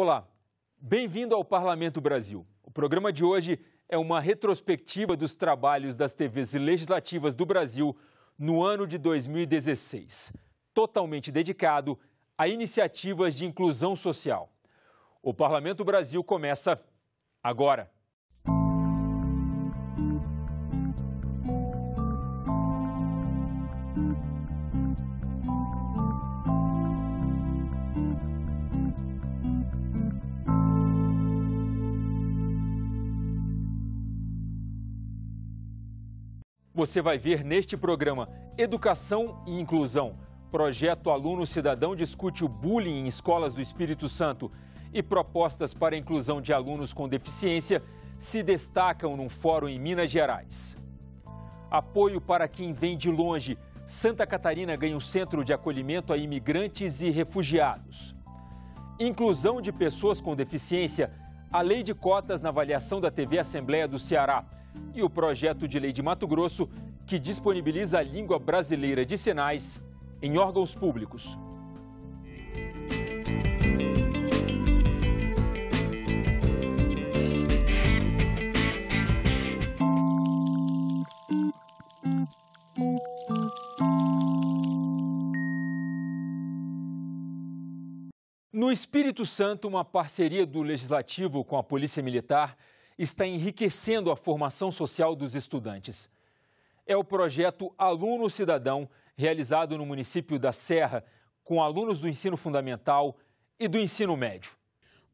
Olá, bem-vindo ao Parlamento Brasil. O programa de hoje é uma retrospectiva dos trabalhos das TVs legislativas do Brasil no ano de 2016, totalmente dedicado a iniciativas de inclusão social. O Parlamento Brasil começa agora. Você vai ver neste programa Educação e Inclusão. Projeto Aluno Cidadão discute o bullying em escolas do Espírito Santo. E propostas para a inclusão de alunos com deficiência se destacam num fórum em Minas Gerais. Apoio para quem vem de longe. Santa Catarina ganha um centro de acolhimento a imigrantes e refugiados. Inclusão de pessoas com deficiência. A lei de cotas na avaliação da TV Assembleia do Ceará e o projeto de lei de Mato Grosso, que disponibiliza a língua brasileira de sinais em órgãos públicos. No Espírito Santo, uma parceria do Legislativo com a Polícia Militar está enriquecendo a formação social dos estudantes. É o projeto Aluno Cidadão, realizado no município da Serra, com alunos do ensino fundamental e do ensino médio.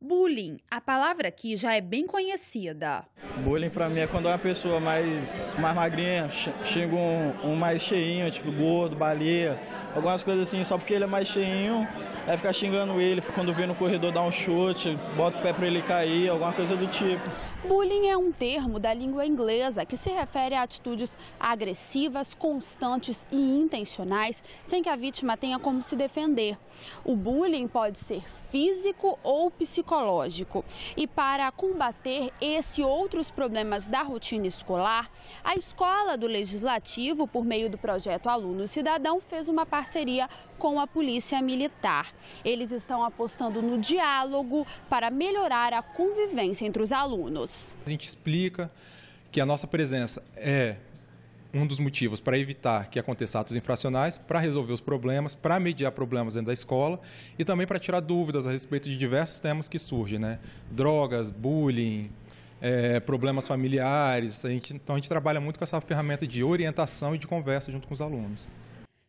Bullying, a palavra aqui já é bem conhecida. Bullying para mim é quando uma pessoa mais, mais magrinha chega um, um, mais cheinho, tipo gordo, baleia, algumas coisas assim, só porque ele é mais cheinho, é ficar xingando ele, quando vê no corredor dá um chute, bota o pé para ele cair, alguma coisa do tipo. Bullying é um termo da língua inglesa que se refere a atitudes agressivas, constantes e intencionais, sem que a vítima tenha como se defender. O bullying pode ser físico ou psicológico psicológico. E para combater esse e outros problemas da rotina escolar, a Escola do Legislativo, por meio do projeto Aluno Cidadão, fez uma parceria com a Polícia Militar. Eles estão apostando no diálogo para melhorar a convivência entre os alunos. A gente explica que a nossa presença é um dos motivos para evitar que aconteçam atos infracionais, para resolver os problemas, para mediar problemas dentro da escola e também para tirar dúvidas a respeito de diversos temas que surgem, né? Drogas, bullying, é, problemas familiares. A gente, então a gente trabalha muito com essa ferramenta de orientação e de conversa junto com os alunos.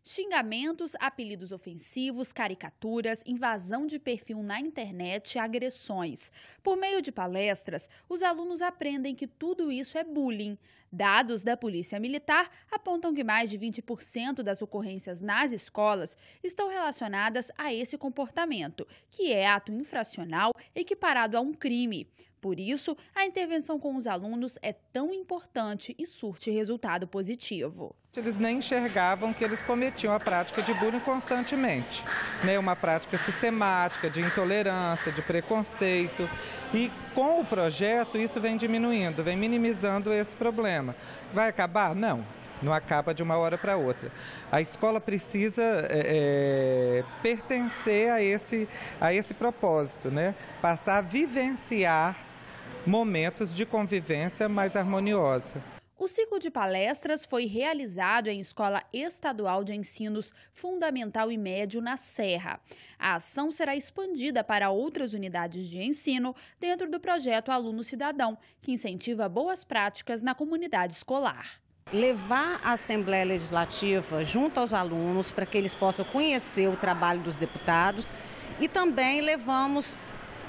Xingamentos, apelidos ofensivos, caricaturas, invasão de perfil na internet, agressões. Por meio de palestras, os alunos aprendem que tudo isso é bullying. Dados da Polícia Militar apontam que mais de 20% das ocorrências nas escolas estão relacionadas a esse comportamento, que é ato infracional equiparado a um crime. Por isso, a intervenção com os alunos é tão importante e surte resultado positivo. Eles nem enxergavam que eles cometiam a prática de bullying constantemente. Né? Uma prática sistemática de intolerância, de preconceito. E com o projeto, isso vem diminuindo, vem minimizando esse problema. Vai acabar? Não não acaba de uma hora para outra. A escola precisa é, é, pertencer a esse, a esse propósito, né? passar a vivenciar momentos de convivência mais harmoniosa. O ciclo de palestras foi realizado em Escola Estadual de Ensinos Fundamental e Médio na Serra. A ação será expandida para outras unidades de ensino dentro do projeto Aluno Cidadão, que incentiva boas práticas na comunidade escolar levar a Assembleia Legislativa junto aos alunos para que eles possam conhecer o trabalho dos deputados e também levamos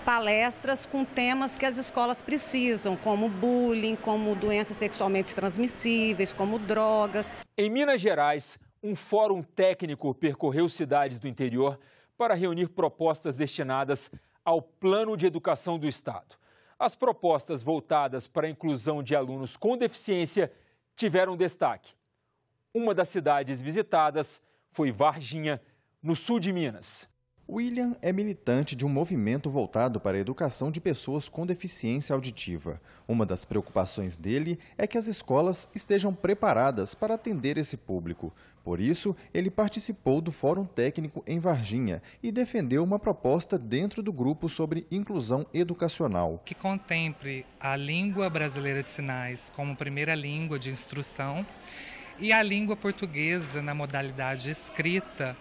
palestras com temas que as escolas precisam, como bullying, como doenças sexualmente transmissíveis, como drogas. Em Minas Gerais, um fórum técnico percorreu cidades do interior para reunir propostas destinadas ao Plano de Educação do Estado. As propostas voltadas para a inclusão de alunos com deficiência tiveram destaque. Uma das cidades visitadas foi Varginha, no sul de Minas. William é militante de um movimento voltado para a educação de pessoas com deficiência auditiva. Uma das preocupações dele é que as escolas estejam preparadas para atender esse público. Por isso, ele participou do Fórum Técnico em Varginha e defendeu uma proposta dentro do grupo sobre inclusão educacional. Que contemple a língua brasileira de sinais como primeira língua de instrução e a língua portuguesa na modalidade escrita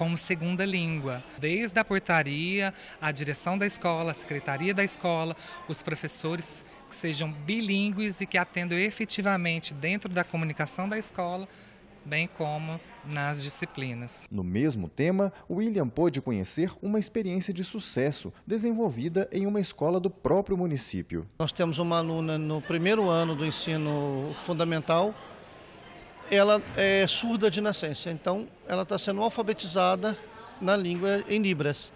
como segunda língua. Desde a portaria, a direção da escola, a secretaria da escola, os professores que sejam bilíngues e que atendam efetivamente dentro da comunicação da escola bem como nas disciplinas. No mesmo tema, William pôde conhecer uma experiência de sucesso desenvolvida em uma escola do próprio município. Nós temos uma aluna no primeiro ano do ensino fundamental ela é surda de nascença, então ela está sendo alfabetizada na língua em Libras.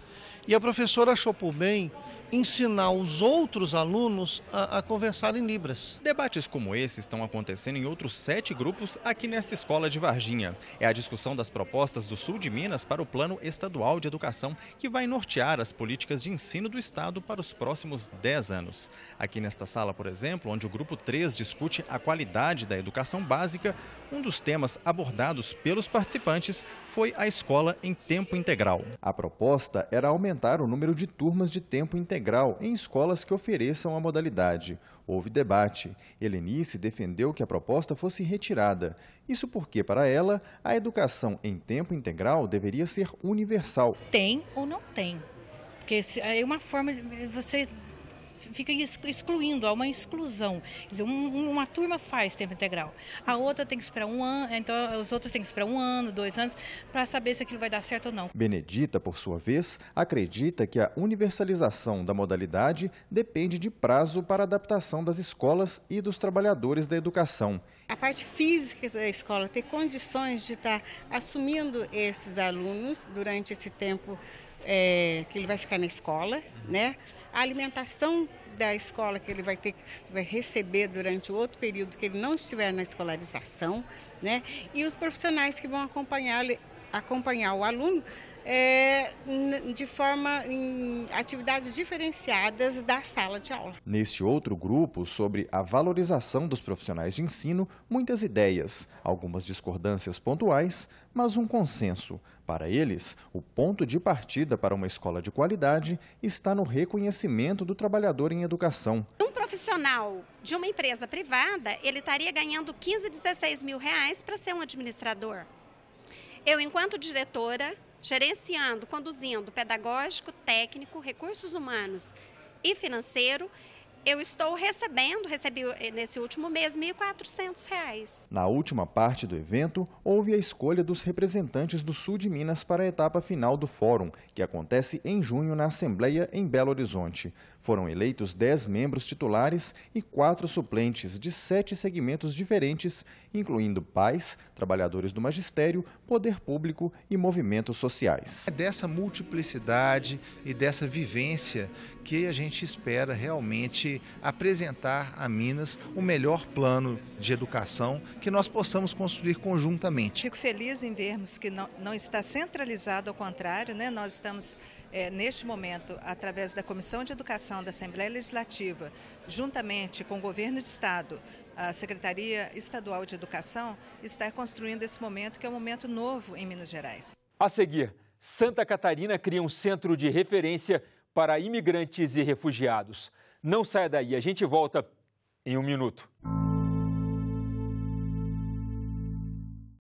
E a professora achou por bem ensinar os outros alunos a, a conversar em Libras. Debates como esse estão acontecendo em outros sete grupos aqui nesta escola de Varginha. É a discussão das propostas do sul de Minas para o Plano Estadual de Educação, que vai nortear as políticas de ensino do Estado para os próximos dez anos. Aqui nesta sala, por exemplo, onde o grupo 3 discute a qualidade da educação básica, um dos temas abordados pelos participantes foi a escola em tempo integral. A proposta era aumentar o número de turmas de tempo integral integral em escolas que ofereçam a modalidade. Houve debate. Helenice defendeu que a proposta fosse retirada. Isso porque, para ela, a educação em tempo integral deveria ser universal. Tem ou não tem? Porque é uma forma de você fica excluindo, há uma exclusão. Quer dizer, um, uma turma faz tempo integral, a outra tem que esperar um ano, então os outros têm que esperar um ano, dois anos, para saber se aquilo vai dar certo ou não. Benedita, por sua vez, acredita que a universalização da modalidade depende de prazo para adaptação das escolas e dos trabalhadores da educação. A parte física da escola ter condições de estar tá assumindo esses alunos durante esse tempo é, que ele vai ficar na escola, né? A alimentação da escola que ele vai ter que vai receber durante o outro período que ele não estiver na escolarização, né? E os profissionais que vão acompanhar acompanhar o aluno é, de forma em atividades diferenciadas da sala de aula. Neste outro grupo, sobre a valorização dos profissionais de ensino, muitas ideias, algumas discordâncias pontuais, mas um consenso. Para eles, o ponto de partida para uma escola de qualidade está no reconhecimento do trabalhador em educação. Um profissional de uma empresa privada, ele estaria ganhando 15, 16 mil reais para ser um administrador. Eu, enquanto diretora, gerenciando, conduzindo pedagógico, técnico, recursos humanos e financeiro eu estou recebendo, recebi eh, nesse último mês, R$ 1.400. Na última parte do evento, houve a escolha dos representantes do Sul de Minas para a etapa final do fórum, que acontece em junho na Assembleia em Belo Horizonte. Foram eleitos 10 membros titulares e quatro suplentes de sete segmentos diferentes, incluindo pais, trabalhadores do magistério, poder público e movimentos sociais. É dessa multiplicidade e dessa vivência que a gente espera realmente apresentar a Minas o melhor plano de educação que nós possamos construir conjuntamente. Fico feliz em vermos que não, não está centralizado, ao contrário, né? nós estamos é, neste momento, através da Comissão de Educação da Assembleia Legislativa, juntamente com o Governo de Estado, a Secretaria Estadual de Educação, está construindo esse momento que é um momento novo em Minas Gerais. A seguir, Santa Catarina cria um centro de referência para imigrantes e refugiados. Não saia daí, a gente volta em um minuto.